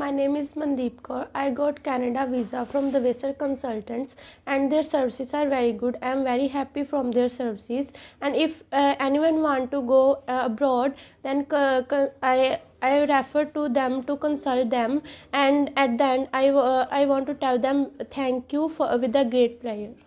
My name is Mandeep Kaur. I got Canada visa from the Vassar Consultants and their services are very good. I am very happy from their services and if uh, anyone want to go uh, abroad then I I refer to them to consult them and at the end I, uh, I want to tell them thank you for with a great prayer.